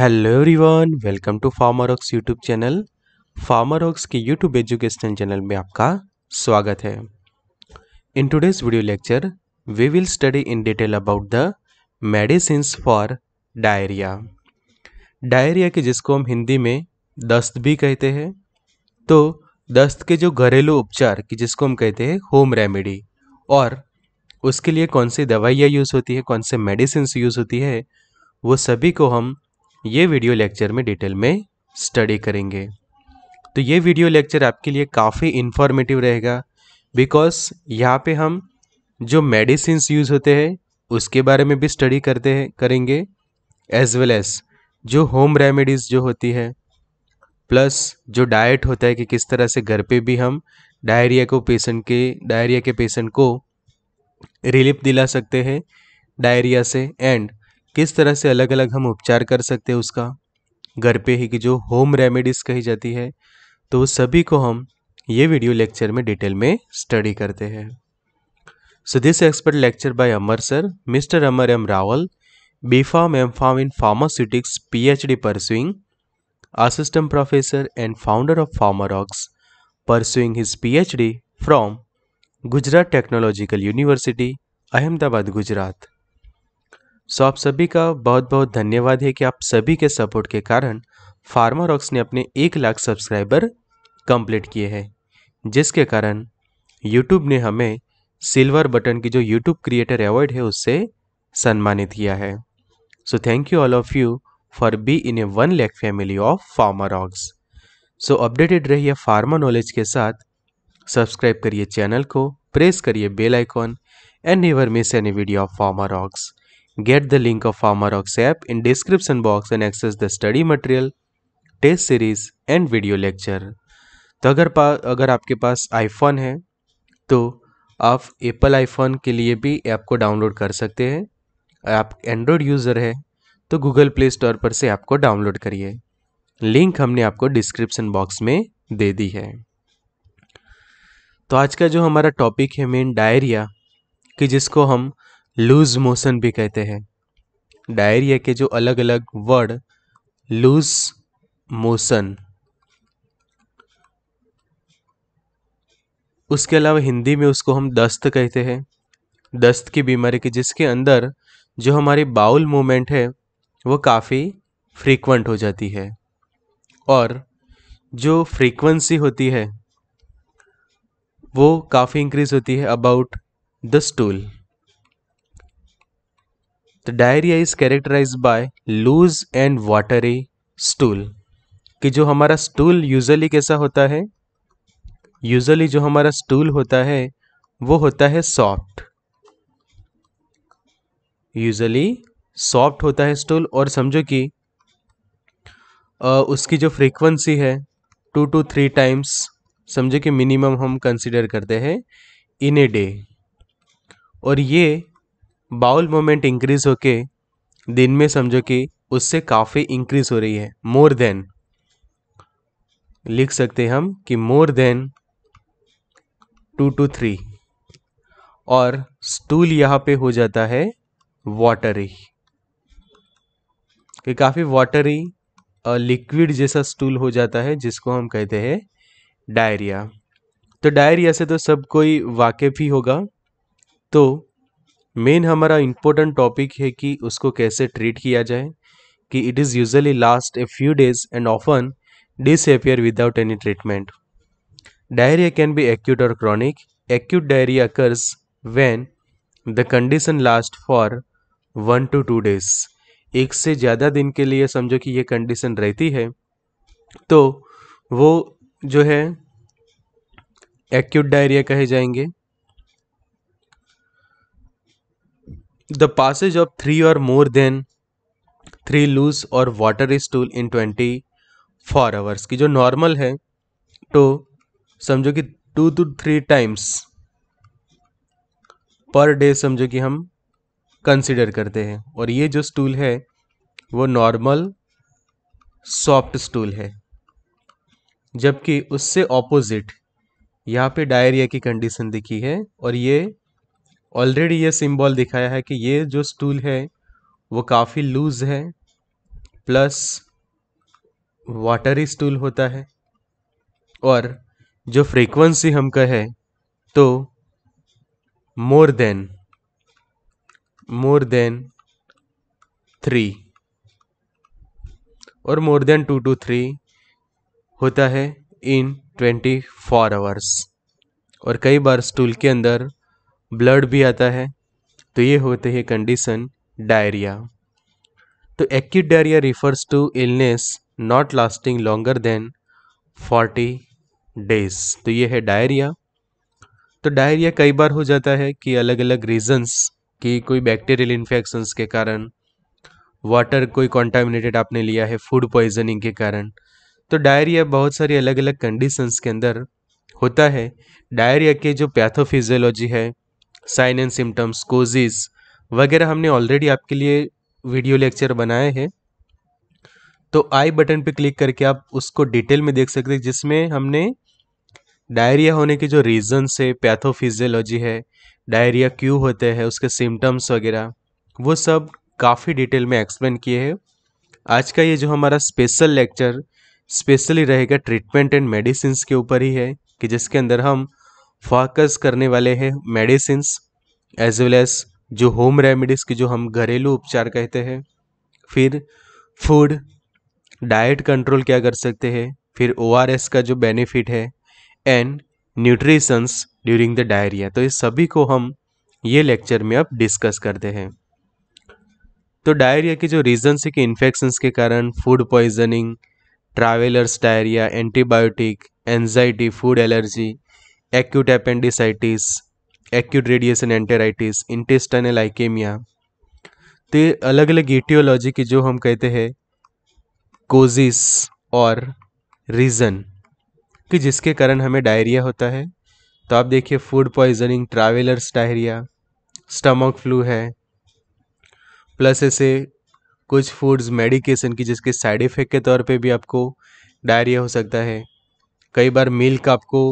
Hello everyone welcome to Pharma Rocks YouTube channel Pharma Rocks के YouTube educational channel में आपका स्वागत है in today's video lecture we will study in detail about the medicine for diarrhoea diarrhoea के जिसको हम हिंदी में दस्त भी कहते हैं तो दस्त के जो घरेलू उपचार की जिसको हम कहते हैं होम रेमेडी और उसके लिए कौन सी दवाइयाँ यूज़ होती है कौन से मेडिसिन यूज़ होती है वो सभी को हम ये वीडियो लेक्चर में डिटेल में स्टडी करेंगे तो ये वीडियो लेक्चर आपके लिए काफ़ी इन्फॉर्मेटिव रहेगा बिकॉज यहाँ पे हम जो मेडिसिन यूज़ होते हैं उसके बारे में भी स्टडी करते हैं करेंगे एज वेल एज जो होम रेमेडीज़ जो होती है प्लस जो डाइट होता है कि किस तरह से घर पे भी हम डायरिया को पेशेंट के डायरिया के पेशेंट को रिलीफ दिला सकते हैं डायरिया से एंड किस तरह से अलग अलग हम उपचार कर सकते हैं उसका घर पे ही की जो होम रेमेडीज़ कही जाती है तो सभी को हम ये वीडियो लेक्चर में डिटेल में स्टडी करते हैं so this expert lecture by Amar sir mister Amar M Rawal B pharm M pharm in pharmaceutics P H D pursuing and founder of Pharmarox pursuing his P H D from Gujarat technological university Ahmedabad Gujarat so आप सभी का बहुत बहुत धन्यवाद है कि आप सभी के सपोर्ट के कारण फार्मा रॉक्स ने अपने एक लाख सब्सक्राइबर कंप्लीट किए हैं जिसके कारण यूट्यूब ने हमें सिल्वर बटन की जो यूट्यूब क्रिएटर अवार्ड है उससे सम्मानित किया है so thank you all of you for being a one lakh family of pharma rocks so updated रहिए फार्मा नॉलेज के साथ सब्सक्राइब करिए चैनल को प्रेस करिए bell icon and never miss any video of pharma rocks Get the link of PharmaRox app in description box and access the study material, test series and video lecture. तो अगर पा अगर आपके पास iPhone है तो आप Apple iPhone के लिए भी ऐप को डाउनलोड कर सकते हैं आप एंड्रॉयड यूज़र है तो गूगल प्ले स्टोर पर से ऐप को डाउनलोड करिए लिंक हमने आपको डिस्क्रिप्शन बॉक्स में दे दी है तो आज का जो हमारा टॉपिक है मेन डायरिया कि जिसको हम लूज मोशन भी कहते हैं डायरिया के जो अलग अलग वर्ड लूज मोशन उसके अलावा हिंदी में उसको हम दस्त कहते हैं दस्त की बीमारी के जिसके अंदर जो हमारी बाउल मूवमेंट है वो काफ़ी फ्रीक्वेंट हो जाती है और जो फ्रीक्वेंसी होती है वो काफ़ी इंक्रीज होती है अबाउट द स्टूल तो diarrhoea is characterize by loose and watery stool कि जो हमारा स्टूल यूजली कैसा होता है यूजली जो हमारा स्टूल होता है वो होता है सॉफ्ट यूजली सॉफ्ट होता है स्टूल और समझो कि उसकी जो फ्रीक्वेंसी है टू टू थ्री टाइम्स समझो कि मिनिमम हम कंसिडर करते हैं इन ए डे और ये बाउल मोमेंट इंक्रीज होके दिन में समझो कि उससे काफ़ी इंक्रीज हो रही है मोर देन लिख सकते हैं हम कि more than two two three और स्टूल यहाँ पे हो जाता है वाटरी कि काफ़ी वाटरी लिक्विड जैसा स्टूल हो जाता है जिसको हम कहते हैं डायरिया तो डायरिया से तो सब कोई वाकिफ ही होगा तो मेन हमारा इम्पोर्टेंट टॉपिक है कि उसको कैसे ट्रीट किया जाए कि it is usually last a few days and often disappear without any treatment diarrhoea can be acute और chronic acute diarrhoea occurs when the condition last for one two two days एक से ज़्यादा दिन के लिए समझो कि ये कंडीशन रहती है तो वो जो है एक्यूट डायरिया कहे जाएंगे द पासेज ऑफ थ्री और मोर देन थ्री लूज और watery stool in twenty four hours की जो नॉर्मल है तो समझो कि two two three times per day समझो कि हम कंसिडर करते हैं और ये जो स्टूल है वो नॉर्मल सॉफ्ट स्टूल है जबकि उससे ऑपोजिट यहाँ पे डायरिया की कंडीशन दिखी है और ये ऑलरेडी ये सिंबल दिखाया है कि ये जो स्टूल है वो काफ़ी लूज है प्लस वाटरी स्टूल होता है और जो फ्रीक्वेंसी हम कहें तो more than more than three और more than two two three होता है इन ट्वेंटी फोर आवर्स और कई बार स्टूल के अंदर ब्लड भी आता है तो ये होते हैं कंडीशन डायरिया तो acute diarrhoea refers to illness not lasting longer than forty days तो ये है डायरिया तो डायरिया कई बार हो जाता है कि अलग अलग रीजंस कि कोई बैक्टीरियल इन्फेक्शन के कारण वाटर कोई कॉन्टामिनेटेड आपने लिया है फूड पॉइजनिंग के कारण तो डायरिया बहुत सारी अलग अलग कंडीशंस के अंदर होता है डायरिया के जो पैथोफिजियोलॉजी है साइन एंड सिम्टम्स कोजिज वगैरह हमने ऑलरेडी आपके लिए वीडियो लेक्चर बनाए हैं तो आई बटन पे क्लिक करके आप उसको डिटेल में देख सकते हैं जिसमें हमने डायरिया होने के जो रीजन्स है पैथोफिजियोलॉजी है डायरिया क्यों होते हैं उसके सिम्टम्स वगैरह वो सब काफ़ी डिटेल में एक्सप्लेन किए हैं आज का ये जो हमारा स्पेशल लेक्चर स्पेशली रहेगा ट्रीटमेंट एंड मेडिसिन के ऊपर ही है कि जिसके अंदर हम फोकस करने वाले हैं मेडिसिन एज वेल एज जो होम रेमेडीज़ की जो हम घरेलू उपचार कहते हैं फिर फूड डाइट कंट्रोल क्या कर सकते हैं फिर ओ का जो बेनिफिट है and nutritions during the diarrhoea तो ये सभी को हम ये लेक्चर में अब डिस्कस करते हैं तो डायरिया के जो रीजन्स है कि इन्फेक्शंस के कारण food poisoning travellers diarrhoea antibiotic anxiety food allergy acute appendicitis acute radiation enteritis intestinal ischaemia तो ये अलग अलग एटियोलॉजी की जो हम कहते हैं कोजिस और रीज़न कि जिसके कारण हमें डायरिया होता है तो आप देखिए food poisoning travellers diarrhoea stomach flu है प्लस ऐसे कुछ फूड्स मेडिकेशन की जिसके साइड इफ़ेक्ट के तौर पे भी आपको डायरिया हो सकता है कई बार मिल्क आपको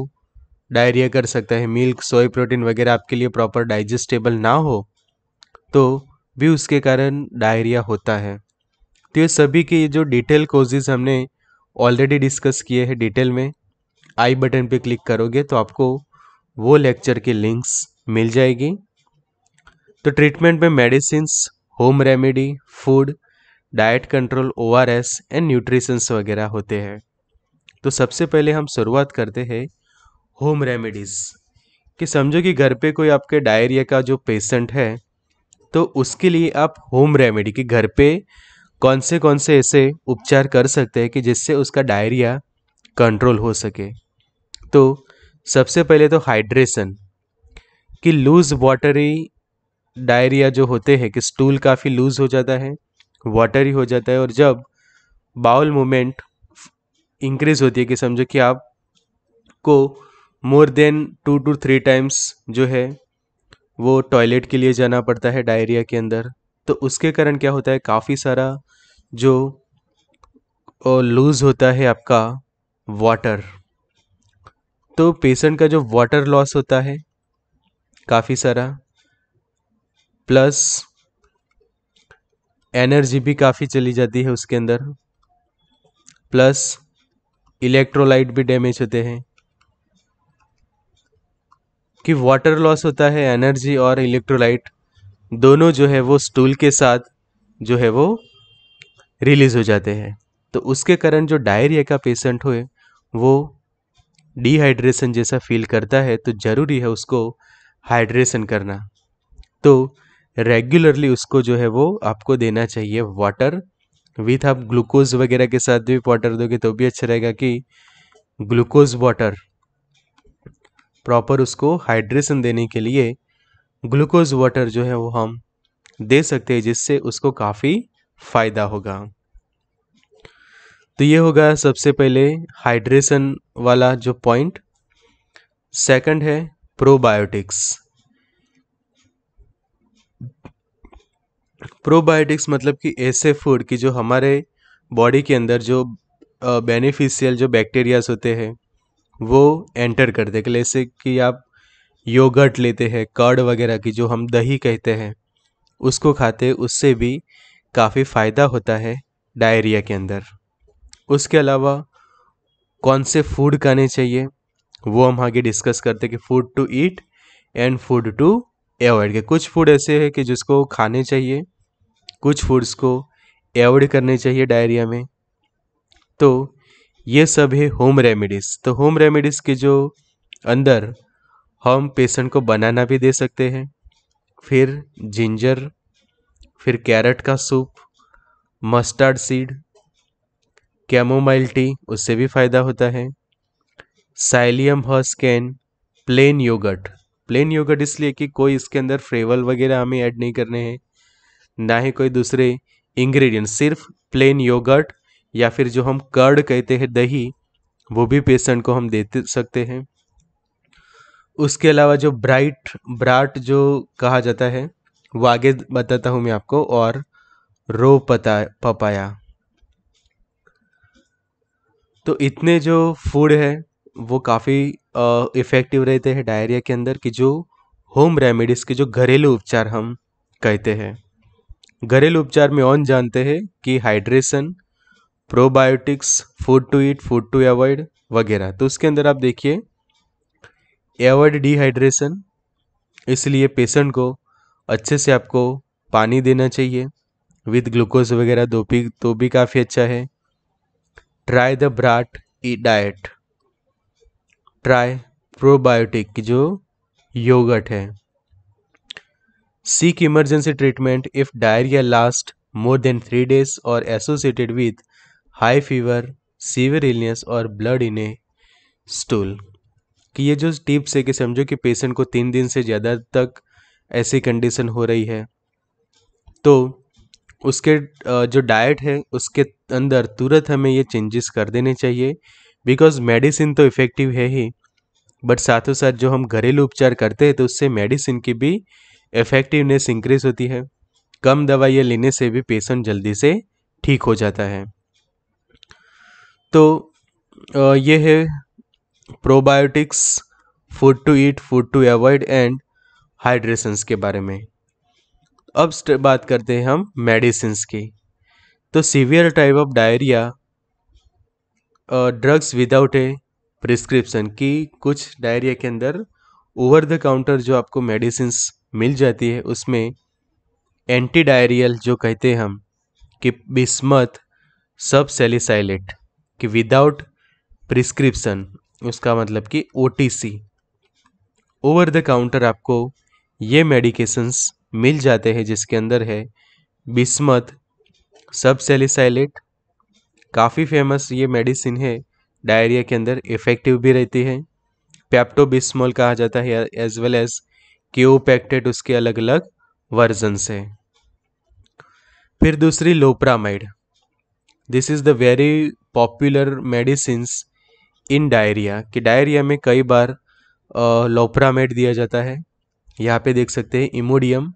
डायरिया कर सकता है मिल्क सोए प्रोटीन वगैरह आपके लिए प्रॉपर डाइजेस्टेबल ना हो तो भी उसके कारण डायरिया होता है तो ये सभी के जो डिटेल कोजेज़ हमने ऑलरेडी डिस्कस किए हैं डिटेल में आई बटन पे क्लिक करोगे तो आपको वो लेक्चर के लिंक्स मिल जाएगी तो ट्रीटमेंट में medicine home remedy food diet control O R S and nutritions वगैरह होते हैं तो सबसे पहले हम शुरुआत करते हैं होम रेमेडीज़ कि समझो कि घर पे कोई आपके डायरिया का जो पेशेंट है तो उसके लिए आप होम रेमेडी कि घर पे कौन से कौन से ऐसे उपचार कर सकते हैं कि जिससे उसका डायरिया कंट्रोल हो सके तो सबसे पहले तो हाइड्रेशन कि लूज़ वाटरी डायरिया जो होते हैं कि स्टूल काफ़ी लूज़ हो जाता है वाटरी हो जाता है और जब बाउल मूवमेंट इंक्रीज़ होती है कि समझो कि आप को more than two two three times जो है वो टॉयलेट के लिए जाना पड़ता है डायरिया के अंदर तो उसके कारण क्या होता है काफ़ी सारा जो लूज़ होता है आपका वाटर तो पेशेंट का जो वाटर लॉस होता है काफ़ी सारा प्लस एनर्जी भी काफ़ी चली जाती है उसके अंदर प्लस इलेक्ट्रोलाइट भी डैमेज होते हैं कि वाटर लॉस होता है एनर्जी और इलेक्ट्रोलाइट दोनों जो है वो स्टूल के साथ जो है वो रिलीज हो जाते हैं तो उसके कारण जो डायरिया का पेशेंट हो वो डिहाइड्रेशन जैसा फील करता है तो ज़रूरी है उसको हाइड्रेशन करना तो रेगुलरली उसको जो है वो आपको देना चाहिए वाटर विथ आप ग्लूकोज वगैरह के साथ भी वाटर दोगे तो भी अच्छा रहेगा कि ग्लूकोज वाटर प्रॉपर उसको हाइड्रेशन देने के लिए ग्लूकोज वाटर जो है वो हम दे सकते हैं जिससे उसको काफ़ी फ़ायदा होगा तो ये होगा सबसे पहले हाइड्रेशन वाला जो पॉइंट सेकंड है प्रोबायोटिक्स प्रोबायोटिक्स मतलब कि ऐसे फूड की जो हमारे बॉडी के अंदर जो बेनिफिशियल जो बैक्टीरियाज होते हैं वो एंटर कर दे जैसे कि आप योगर्ट लेते हैं कर्ड वगैरह की जो हम दही कहते हैं उसको खाते उससे भी काफ़ी फ़ायदा होता है डायरिया के अंदर उसके अलावा कौन से फूड खाने चाहिए वो हम आगे डिस्कस करते कि food to eat and food to avoid के कुछ फूड ऐसे हैं कि जिसको खाने चाहिए कुछ फूड्स को एवॉइड करने चाहिए डायरिया में तो ये सब है होम रेमेडीज़ तो होम रेमेडीज़ के जो अंदर हम पेशेंट को बनाना भी दे सकते हैं फिर जिंजर फिर कैरेट का soup mustard seed chamomile tea उससे भी फ़ायदा होता है psyllium husk plain yogurt plain yogurt इसलिए कि कोई इसके अंदर फ्रेवल वगैरह हमें ऐड नहीं करने हैं ना ही कोई दूसरे इंग्रेडिएंट सिर्फ प्लेन योगर्ट या फिर जो हम कर्ड कहते हैं दही वो भी पेशेंट को हम दे सकते हैं उसके अलावा जो ब्राइट ब्राट जो कहा जाता है वो आगे बताता हूँ मैं आपको और रो पता पपाया तो इतने जो फूड है वो काफ़ी इफ़ेक्टिव रहते हैं डायरिया के अंदर कि जो होम रेमेडीज़ के जो घरेलू उपचार हम कहते हैं घरेलू उपचार में ऑन जानते हैं कि hydration probiotics food to eat food to avoid वगैरह तो उसके अंदर आप देखिए एवॉइड डिहाइड्रेशन इसलिए पेशेंट को अच्छे से आपको पानी देना चाहिए विद ग्लूकोज वगैरह दो भी तो भी काफ़ी अच्छा है ट्राई द ब्राट ई डाइट ट्राई प्रोबायोटिक जो योगट है seek emergency treatment if diarrhoea last more than three days और associated with high fever severe illness और ब्लड इन ए स्टूल कि ये जो टिप्स है कि समझो कि पेशेंट को तीन दिन से ज़्यादा तक ऐसी कंडीशन हो रही है तो उसके जो डाइट है उसके अंदर तुरंत हमें ये चेंजेस कर देने चाहिए बिकॉज मेडिसिन तो इफ़ेक्टिव है ही बट साथों साथ जो हम घरेलू उपचार करते हैं तो उससे मेडिसिन की भी इफ़ेक्टिवनेस इंक्रीज होती है कम दवाइयाँ लेने से भी पेशेंट जल्दी से ठीक हो जाता है तो ये है probiotics food to eat food to avoid and hydrations के बारे में अब बात करते हैं हम मेडिसिन की तो severe type of diarrhoea drugs without a prescription की कुछ डायरिया के अंदर ओवर द काउंटर जो आपको मेडिसिन मिल जाती है उसमें एंटी डायरियल जो कहते हैं हम कि बिस्मत सब सेलिसाइलेट कि विदाउट प्रिस्क्रिप्सन उसका मतलब कि ओ ओवर द काउंटर आपको ये मेडिकेशंस मिल जाते हैं जिसके अंदर है बिस्मत सब सेलिसाइलेट काफ़ी फेमस ये मेडिसिन है डायरिया के अंदर इफ़ेक्टिव भी रहती है पैप्टो बिस्मोल कहा जाता है एज वेल एज क्योपैक्टेट उसके अलग अलग वर्जनस है फिर दूसरी loperamide this is the very popular medicine in diarrhoea कि डायरिया में कई बार लोप्रामेड दिया जाता है यहाँ पे देख सकते हैं Imodium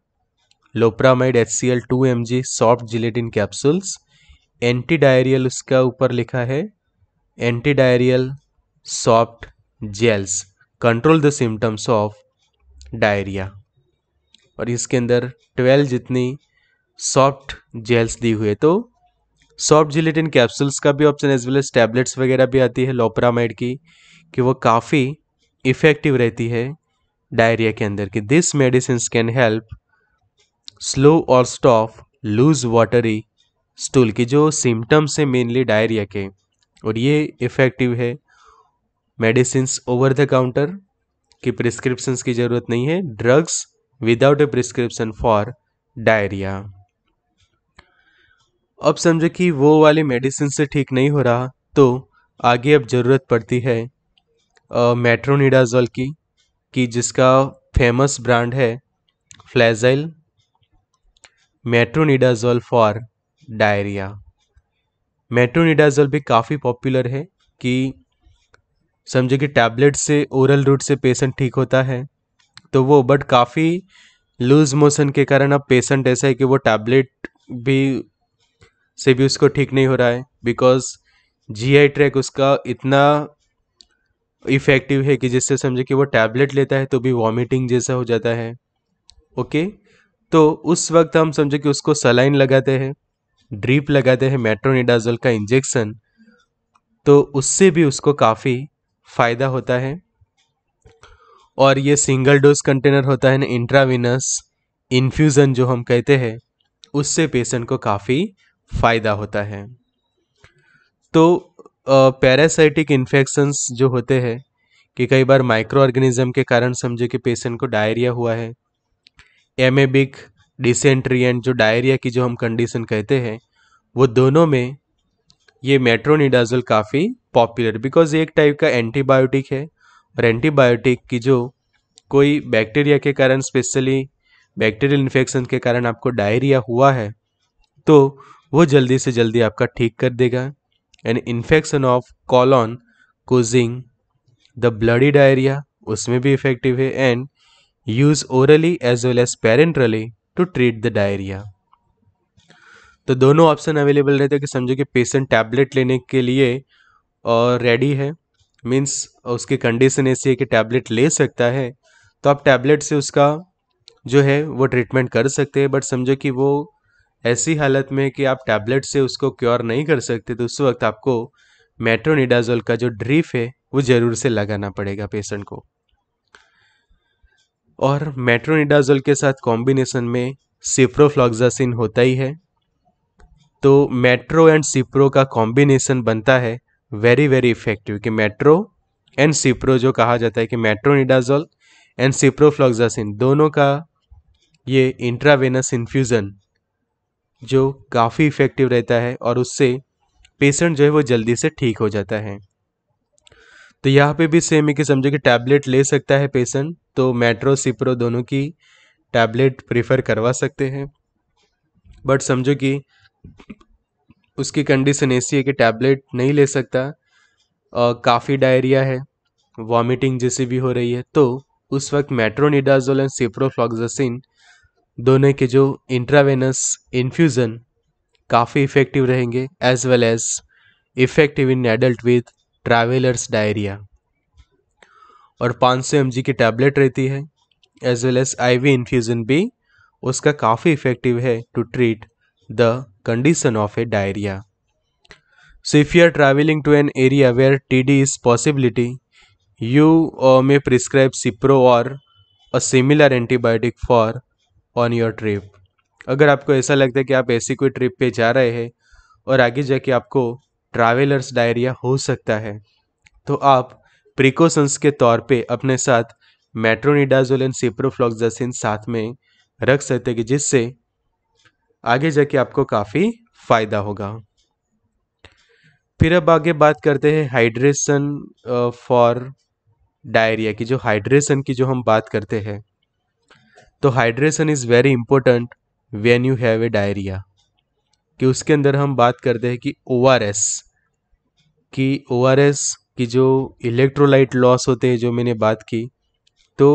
loperamide H C L two M G soft gelatin capsules anti diarrhoeal उसका ऊपर लिखा है anti diarrhoeal soft gels control the symptoms of diarrhoea और इसके अंदर ट्वेल्व जितनी सॉफ्ट जेल्स दी हुई है तो सॉफ्ट जिलेटिन कैप्सूल्स का भी option as well as tablets वगैरह भी आती है लोपरामाइड की कि वो काफ़ी इफ़ेक्टिव रहती है डायरिया के अंदर कि this medicine can help slow और स्टॉफ लूज वाटरी स्टूल की जो सिम्टम्स हैं मेनली डायरिया के और ये इफ़ेक्टिव है मेडिसिन ओवर द काउंटर की प्रिस्क्रिप्शंस की ज़रूरत नहीं है drugs without a prescription for diarrhoea अब समझो कि वो वाली मेडिसिन से ठीक नहीं हो रहा तो आगे अब ज़रूरत पड़ती है मेट्रोनिडाजोल की कि जिसका फेमस ब्रांड है Flagyl metronidazole for diarrhoea metronidazole भी काफ़ी पॉपुलर है कि समझो कि टैबलेट से ओरल रूट से पेशेंट ठीक होता है तो वो बट काफ़ी लूज मोशन के कारण अब पेशेंट ऐसा है कि वो टैबलेट भी से भी उसको ठीक नहीं हो रहा है बिकॉज जी आई ट्रैक उसका इतना इफ़ेक्टिव है कि जिससे समझे कि वो टैबलेट लेता है तो भी वॉमिटिंग जैसा हो जाता है ओके तो उस वक्त हम समझे कि उसको सलाइन लगाते हैं ड्रीप लगाते हैं मेट्रोनिडाजोल का इंजेक्शन तो उससे भी उसको काफ़ी फ़ायदा होता है और ये सिंगल डोज कंटेनर होता है ना इंट्राविनस इन्फ्यूज़न जो हम कहते हैं उससे पेशेंट को काफ़ी फ़ायदा होता है तो पैरासाइटिक इन्फेक्शंस जो होते हैं कि कई बार माइक्रो ऑर्गेनिज्म के कारण समझे कि पेशेंट को डायरिया हुआ है एमेबिक डिसेंट्री एंड जो डायरिया की जो हम कंडीशन कहते हैं वो दोनों में ये मेट्रोनिडाजोल काफ़ी पॉपुलर बिकॉज एक टाइप का एंटीबायोटिक है और एंटीबायोटिक की जो कोई बैक्टीरिया के कारण स्पेशली बैक्टीरियल इन्फेक्शन के कारण आपको डायरिया हुआ है तो वो जल्दी से जल्दी आपका ठीक कर देगा an infection of colon causing the bloody diarrhoea उसमें भी इफेक्टिव है and use orally as well as parenterally to treat the diarrhoea तो दोनों ऑप्शन अवेलेबल रहते हैं कि समझो कि पेशेंट टैबलेट लेने के लिए और रेडी है मीन्स उसकी कंडीशन ऐसी है कि टैबलेट ले सकता है तो आप टैबलेट से उसका जो है वो ट्रीटमेंट कर सकते हैं बट समझो कि वो ऐसी हालत में कि आप टैबलेट से उसको क्योर नहीं कर सकते तो उस वक्त आपको मेट्रोनिडाजोल का जो ड्रीफ है वो ज़रूर से लगाना पड़ेगा पेशेंट को और मेट्रोनिडाजोल के साथ कॉम्बिनेशन में सिप्रोफ्लॉक्सासिन होता ही है तो मेट्रो एंड सिप्रो का कॉम्बिनेशन बनता है वेरी वेरी इफेक्टिव कि मेट्रो एंड सिप्रो जो कहा जाता है कि मेट्रोनिडाजोल एंड सिप्रोफ्लॉक्सासिन दोनों का ये इंट्रावेनस इन्फ्यूज़न जो काफ़ी इफ़ेक्टिव रहता है और उससे पेशेंट जो है वो जल्दी से ठीक हो जाता है तो यहाँ पे भी सेम है कि समझो कि टैबलेट ले सकता है पेशेंट तो मेट्रो सिप्रो दोनों की टैबलेट प्रीफर करवा सकते हैं बट समझो कि उसकी कंडीशन ऐसी है कि टैबलेट नहीं ले सकता और काफ़ी डायरिया है वॉमिटिंग जैसी भी हो रही है तो उस वक्त मेट्रोनिडाजोल एंड सिप्रोफ्लॉक्जासिन दोनों के जो इंट्रावेनस इन्फ्यूज़न काफ़ी इफ़ेक्टिव रहेंगे as well as effective in adult with travellers diarrhoea और 500 सौ की टैबलेट रहती है as well as IV infusion भी उसका काफ़ी इफ़ेक्टिव है to treat the condition of a diarrhoea so if you are travelling to an area where T D is possibility you may prescribe cipro और a similar antibiotic for on your trip अगर आपको ऐसा लगता है कि आप ऐसी कोई ट्रिप पे जा रहे हैं और आगे जाके आपको ट्रैवलर्स डायरिया हो सकता है तो आप प्रिकॉशंस के तौर पे अपने साथ मेट्रोनिडाजोल एंड सिप्रोफ्लॉक्जासिन साथ में रख सकते हैं कि जिससे आगे जाके आपको काफ़ी फ़ायदा होगा फिर अब आगे बात करते हैं हाइड्रेशन फॉर डायरिया की जो हाइड्रेशन की जो हम बात करते हैं तो hydration is very important when you have a diarrhoea कि उसके अंदर हम बात करते हैं कि ओ आर एस कि ओ आर एस की जो इलेक्ट्रोलाइट लॉस होते हैं जो मैंने बात की तो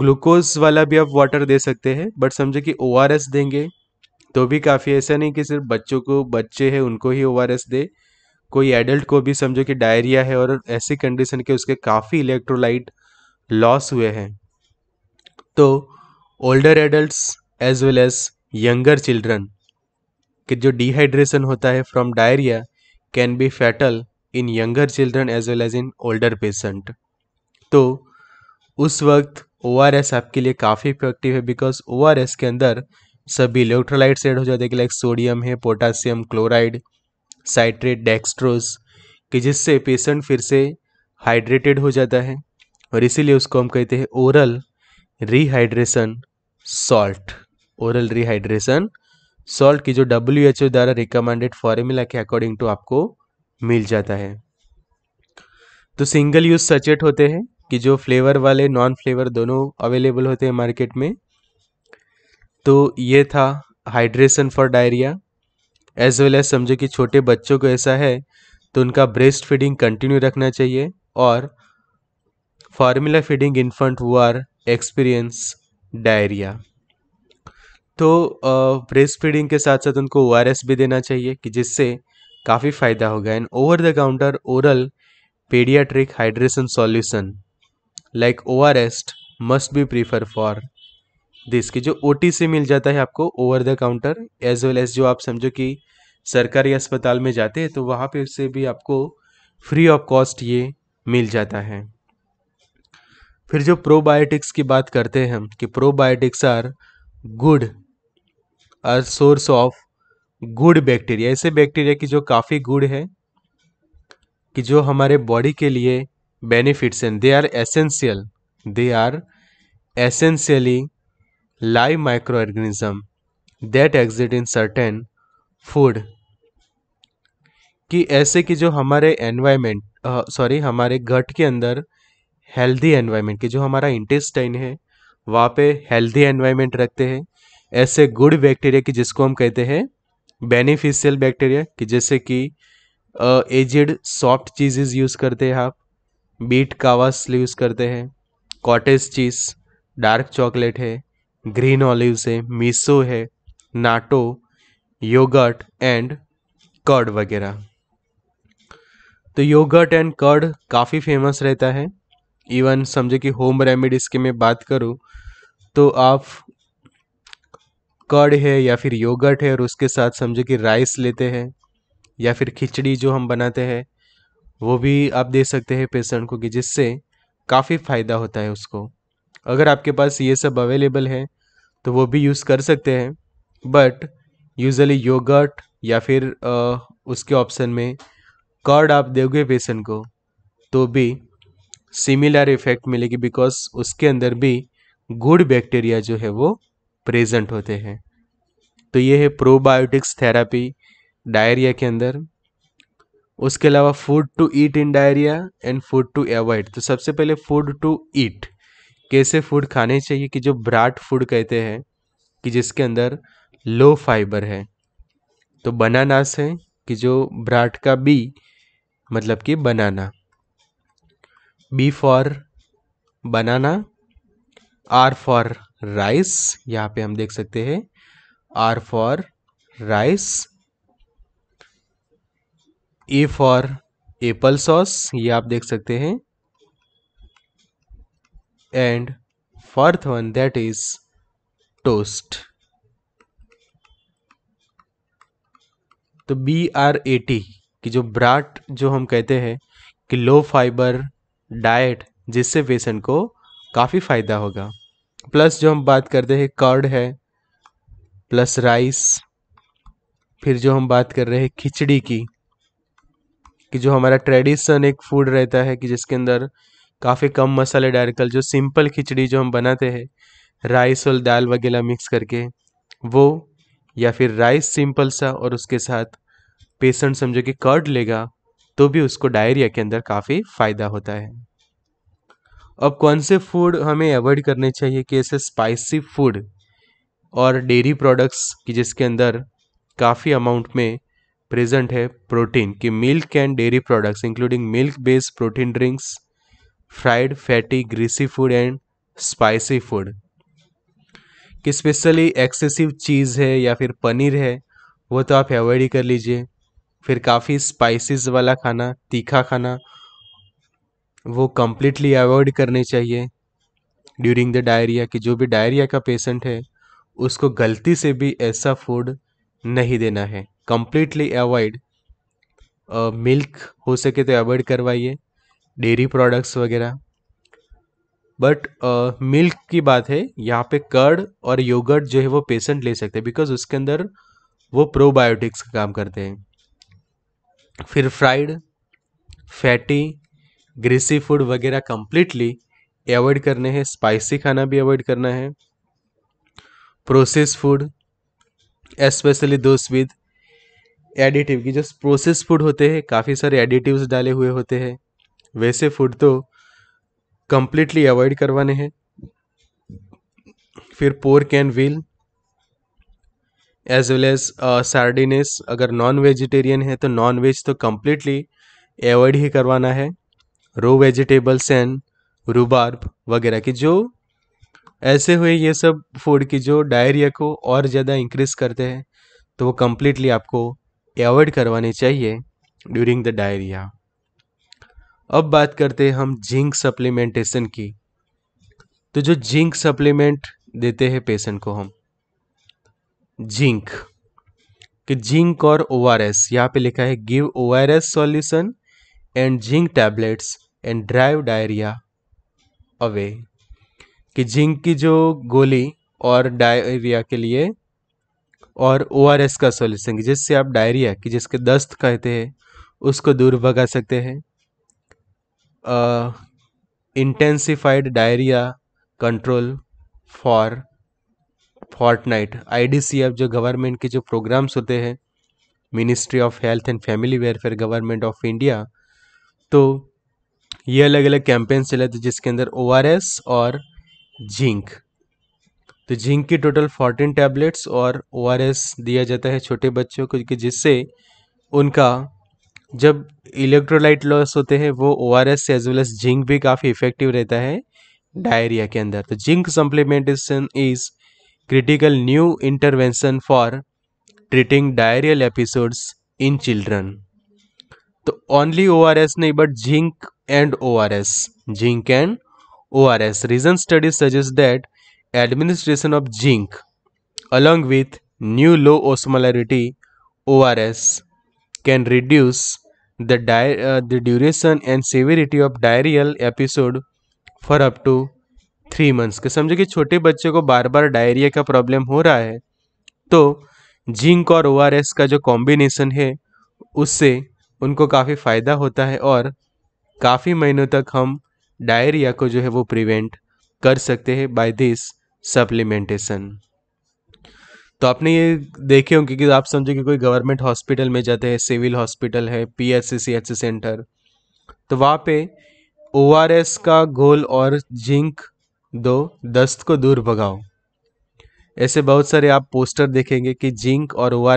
ग्लूकोज वाला भी आप वाटर दे सकते हैं बट समझे कि ओ आर एस देंगे तो भी काफ़ी ऐसा नहीं कि सिर्फ बच्चों को बच्चे हैं उनको ही ओ आर एस दे कोई एडल्ट को भी समझो कि डायरिया है और ऐसी कंडीशन के उसके काफ़ी इलेक्ट्रोलाइट लॉस हुए हैं तो older adults as well as younger children कि जो डिहाइड्रेशन होता है from diarrhoea can be fatal in younger children as well as in older patient तो उस वक्त ओ आर एस आपके लिए काफ़ी इफेक्टिव है बिकॉज ओ आर एस के अंदर सभी इलेक्ट्रोलाइट्स एड हो जाते हैं लाइक सोडियम है पोटासियम क्लोराइड साइट्रेट डेक्स्ट्रोज कि जिससे पेशेंट फिर से हाइड्रेटेड हो जाता है और इसीलिए उसको हम कहते हैं oral rehydration salt oral rehydration salt की जो डब्ल्यू एच ओ द्वारा रिकमेंडेड फॉर्मूला के अकॉर्डिंग टू आपको मिल जाता है तो सिंगल यूज सचेट होते हैं कि जो फ्लेवर वाले नॉन फ्लेवर दोनों अवेलेबल होते हैं मार्केट में तो ये था hydration for diarrhoea as well as समझो कि छोटे बच्चों को ऐसा है तो उनका ब्रेस्ट फीडिंग कंटिन्यू रखना चाहिए और formula feeding infant who are experience diarrhoea तो ब्रेस्ट फीडिंग के साथ साथ उनको ओ भी देना चाहिए कि जिससे काफ़ी फ़ायदा होगा and over the counter oral paediatric hydration solution like O R S must be prefer for this की जो ओ से मिल जाता है आपको over the counter as well as जो आप समझो कि सरकारी अस्पताल में जाते हैं तो वहाँ पे उससे भी आपको फ्री ऑफ कॉस्ट ये मिल जाता है फिर जो प्रोबायोटिक्स की बात करते हैं कि probiotics are good are source of good bacteria ऐसे बैक्टीरिया की जो काफ़ी गुड है कि जो हमारे बॉडी के लिए बेनिफिट्स हैं they are essential they are essentially live micro organism that exist in certain food कि ऐसे कि जो हमारे एनवायरमेंट सॉरी हमारे घट के अंदर हेल्दी एनवायरनमेंट के जो हमारा इंटेस्टाइन है वहाँ पे हेल्दी एनवायरनमेंट रखते हैं ऐसे गुड बैक्टीरिया की जिसको हम कहते हैं बेनिफिशियल बैक्टीरिया कि जैसे कि एजिड सॉफ्ट चीज़ेज़ यूज़ करते हैं आप बीट कावास यूज़ करते हैं कॉटेज चीज़ डार्क चॉकलेट है ग्रीन ऑलिव है मीसो है नाटो योगर्ट एंड कर्ड वगैरह तो योगर्ट एंड कर्ड काफ़ी फेमस रहता है इवन समझे कि होम रेमेडीज़ की मैं बात करूँ तो आप कड़ है या फिर योगर्ट है और उसके साथ समझे कि राइस लेते हैं या फिर खिचड़ी जो हम बनाते हैं वो भी आप दे सकते हैं पेशेंट को कि जिससे काफ़ी फ़ायदा होता है उसको अगर आपके पास ये सब अवेलेबल है तो वो भी यूज़ कर सकते हैं बट यूज़ली योगर्ट या फिर आ, उसके ऑप्शन में कर्ड आप दोगे पेशेंट को तो भी सिमिलर इफेक्ट मिलेगी बिकॉज उसके अंदर भी गुड बैक्टीरिया जो है वो प्रेजेंट होते हैं तो ये है प्रोबायोटिक्स थेरापी डायरिया के अंदर उसके अलावा food to eat in diarrhoea and food to avoid तो सबसे पहले फूड टू ईट कैसे फूड खाने चाहिए कि जो ब्राट फूड कहते हैं कि जिसके अंदर लो फाइबर है तो बनानास है कि जो ब्राट का बी मतलब कि banana B for banana R for rice यहाँ पे हम देख सकते हैं R for rice A for apple sauce ये आप देख सकते हैं and fourth one that is toast तो बी आर ए टी की जो ब्राट जो हम कहते हैं कि लो फाइबर डाइट जिससे पेशेंट को काफ़ी फ़ायदा होगा प्लस जो हम बात करते हैं कर्ड है प्लस राइस फिर जो हम बात कर रहे हैं खिचड़ी की कि जो हमारा ट्रेडिशन एक फूड रहता है कि जिसके अंदर काफ़ी कम मसाले डालकर जो सिंपल खिचड़ी जो हम बनाते हैं राइस और दाल वगैरह मिक्स करके वो या फिर राइस सिंपल सा और उसके साथ पेशेंट समझो कि कर्ड लेगा तो भी उसको डायरिया के अंदर काफ़ी फ़ायदा होता है अब कौन से फूड हमें अवॉइड करने चाहिए कि ऐसे स्पाइसी फूड और डेयरी प्रोडक्ट्स की जिसके अंदर काफ़ी अमाउंट में प्रेजेंट है प्रोटीन कि milk and dairy products including milk based protein drinks fried fatty greasy food and spicy food कि स्पेशली एक्सेसिव चीज़ है या फिर पनीर है वो तो आप अवॉइड ही कर लीजिए फिर काफ़ी स्पाइसेस वाला खाना तीखा खाना वो कम्प्लीटली अवॉइड करने चाहिए ड्यूरिंग द डायरिया कि जो भी डायरिया का पेशेंट है उसको गलती से भी ऐसा फूड नहीं देना है कम्प्लीटली अवॉइड मिल्क हो सके तो अवॉइड करवाइए डेयरी प्रोडक्ट्स वगैरह बट मिल्क की बात है यहाँ पे कर्ड और योगर्ट जो है वो पेशेंट ले सकते हैं बिकॉज उसके अंदर वो प्रोबायोटिक्स का काम करते हैं फिर फ्राइड फैटी ग्रेसी फूड वगैरह कम्प्लीटली एवॉइड करने हैं स्पाइसी खाना भी अवॉइड करना है process food especially those with additive की जो प्रोसेस फूड होते हैं काफ़ी सारे एडिटिव्स डाले हुए होते हैं वैसे फूड तो कम्प्लीटली अवॉइड करवाने हैं फिर pork and veal as well as sardines अगर नॉन वेजिटेरियन है तो नॉन वेज तो कम्प्लीटली एवॉइड ही करवाना है रो वेजिटेबल्स एंड रूबार्ब वगैरह की जो ऐसे हुए ये सब फूड की जो डायरिया को और ज़्यादा इंक्रीज करते हैं तो वो कम्प्लीटली आपको एवॉइड करवानी चाहिए ड्यूरिंग द डायरिया अब बात करते हैं हम जिंक सप्लीमेंटेशन की तो जो जिंक सप्लीमेंट देते हैं पेशेंट को हम जिंक कि जिंक और ओ आर एस यहाँ पे लिखा है give O R S solution and zinc tablets and drive diarrhoea away कि जिंक की जो गोली और डायरिया के लिए और ओ आर एस का सॉल्यूशन जिससे आप डायरिया कि जिसके दस्त कहते हैं उसको दूर भगा सकते हैं intensified diarrhoea control for fortnight I जो गवर्नमेंट के जो प्रोग्राम्स होते हैं ministry of health and family welfare government of India तो ये अलग अलग कैंपेन्स चले थे जिसके अंदर ओ और जिंक तो जिंक की टोटल फोर्टीन टैबलेट्स और ओ दिया जाता है छोटे बच्चों को जिससे उनका जब इलेक्ट्रोलाइट लॉस होते हैं वो O R S as well as zinc भी काफ़ी इफेक्टिव रहता है डायरिया के अंदर तो zinc supplementation is critical new intervention for treating diarrheal episodes in children. तो only ORS, आर एस नहीं but zinc and O R S zinc and O R S reason along with new low osmolarity ORS can reduce the, uh, the duration and severity of diarrheal episode for up to three months के समझो कि छोटे बच्चे को बार बार diarrhoea का problem हो रहा है तो जिंक और ओ का जो कॉम्बिनेसन है उससे उनको काफ़ी फ़ायदा होता है और काफ़ी महीनों तक हम डायरिया को जो है वो प्रिवेंट कर सकते हैं बाय दिस सप्लीमेंटेशन तो आपने ये देखे होंगे कि आप समझो कि कोई गवर्नमेंट हॉस्पिटल में जाते हैं सिविल हॉस्पिटल है P H C C H C centre तो वहाँ पे ओ आर एस का घोल और जिंक दो दस्त को दूर भगाओ ऐसे बहुत सारे आप पोस्टर देखेंगे कि जिंक और ओ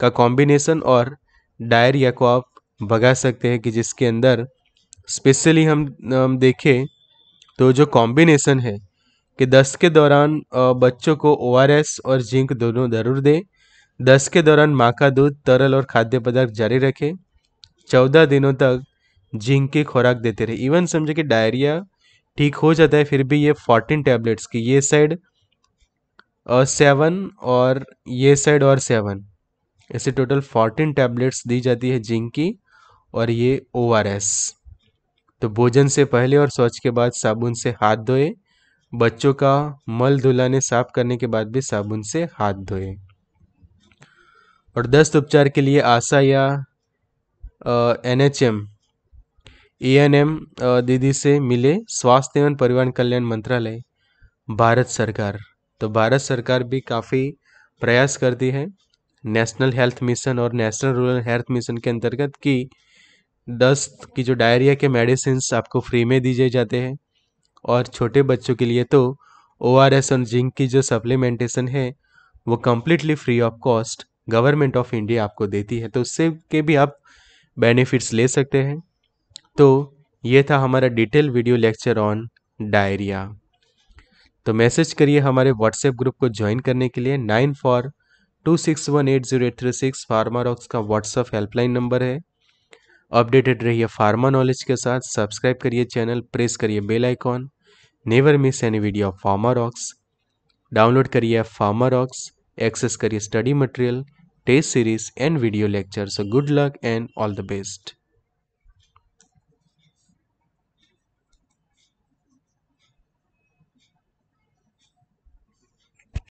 का कॉम्बिनेशन और डायरिया को आप भगा सकते हैं कि जिसके अंदर स्पेशली हम हम देखें तो जो कॉम्बिनेशन है कि दस्त के दौरान बच्चों को ओ और जिंक दोनों ज़रूर दें दस के दौरान माँ का दूध तरल और खाद्य पदार्थ जारी रखें चौदह दिनों तक जिंक की खुराक देते रहे इवन समझे कि डायरिया ठीक हो जाता है फिर भी ये फोर्टीन टैबलेट्स की ये साइड सेवन और ये साइड और सेवन ऐसे टोटल फोर्टीन टैबलेट्स दी जाती है जिंक की और ये ओ तो भोजन से पहले और शौच के बाद साबुन से हाथ धोए बच्चों का मल धुलाने साफ करने के बाद भी साबुन से हाथ धोए और दस्त उपचार के लिए आशा या N H M E N M दीदी से मिले स्वास्थ्य एवं परिवार कल्याण मंत्रालय भारत सरकार तो भारत सरकार भी काफ़ी प्रयास करती है नेशनल हेल्थ मिशन और नेशनल रूरल हेल्थ मिशन के अंतर्गत की दस्त की जो डायरिया के मेडिसिन आपको फ्री में दिए जाते हैं और छोटे बच्चों के लिए तो ओ आर एस और जिंक की जो सप्लीमेंटेशन है वो completely free of cost government of India आपको देती है तो उससे के भी आप बेनिफिट्स ले सकते हैं तो ये था हमारा detail video lecture on diarrhoea तो मैसेज करिए हमारे व्हाट्सएप ग्रुप को ज्वाइन करने के लिए nine four two six one eight zero eight three six Pharmarox का व्हाट्सएप हेल्पलाइन नंबर है अपडेटेड रहिए फार्मा नॉलेज के साथ सब्सक्राइब करिए चैनल प्रेस करिए bell icon never miss any video of Pharmarox download करिए फार्मारॉक्स एक्सेस करिए study material test series and video lecture so good luck and all the best